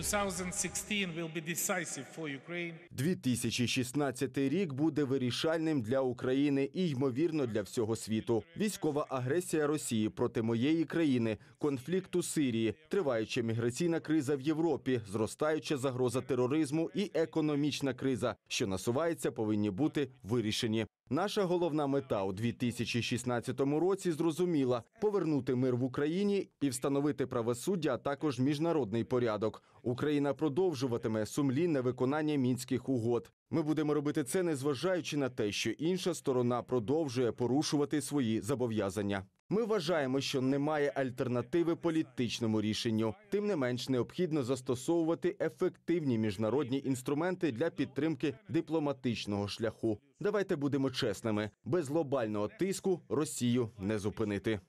2016 will be decisive for рік буде вирішальним для України і ймовірно для всього світу. Військова агресія Росії проти моєї країни, конфлікт у Сирії, триваюча міграційна криза в Європі, зростаюча загроза тероризму і економічна криза, що насувається, повинні бути вирішені. Наша головна мета у 2016 році зрозуміла повернути мир в Україні і встановити правосуддя, а також міжнародний порядок. Україна продовжуватиме сумлінне виконання мінських угод. Ми будемо робити це, незважаючи на те, що інша сторона продовжує порушувати свої зобов'язання. Ми вважаємо, що немає альтернативи політичному рішенню. Тим не менш необхідно застосовувати ефективні міжнародні інструменти для підтримки дипломатичного шляху. Давайте будемо чесними: без глобального тиску Росію не зупинити.